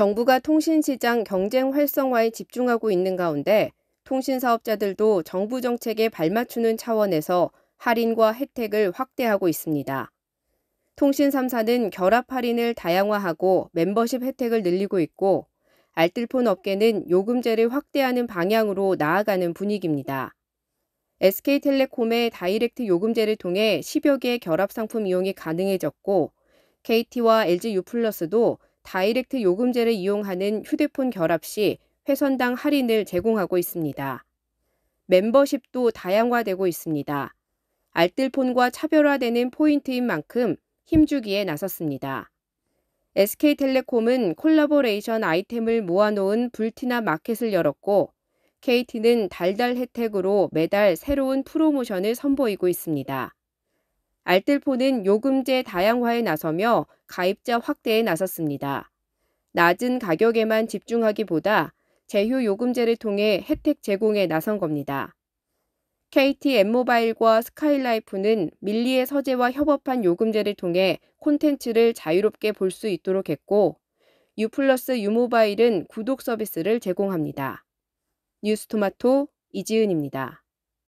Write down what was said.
정부가 통신시장 경쟁 활성화에 집중하고 있는 가운데 통신사업자들도 정부 정책에 발맞추는 차원에서 할인과 혜택을 확대하고 있습니다. 통신 3사는 결합 할인을 다양화하고 멤버십 혜택을 늘리고 있고 알뜰폰 업계는 요금제를 확대하는 방향으로 나아가는 분위기입니다. SK텔레콤의 다이렉트 요금제를 통해 10여 개의 결합 상품 이용이 가능해졌고 KT와 LG U+도 다이렉트 요금제를 이용하는 휴대폰 결합 시 회선당 할인을 제공하고 있습니다. 멤버십도 다양화되고 있습니다. 알뜰폰과 차별화되는 포인트인 만큼 힘주기에 나섰습니다. SK텔레콤은 콜라보레이션 아이템을 모아놓은 불티나 마켓을 열었고 KT는 달달 혜택으로 매달 새로운 프로모션을 선보이고 있습니다. 알뜰폰은 요금제 다양화에 나서며 가입자 확대에 나섰습니다. 낮은 가격에만 집중하기보다 제휴 요금제를 통해 혜택 제공에 나선 겁니다. KT 엠모바일과 스카이라이프는 밀리의 서재와 협업한 요금제를 통해 콘텐츠를 자유롭게 볼 수 있도록 했고, 유플러스 유모바일은 구독 서비스를 제공합니다. 뉴스토마토 이지은입니다.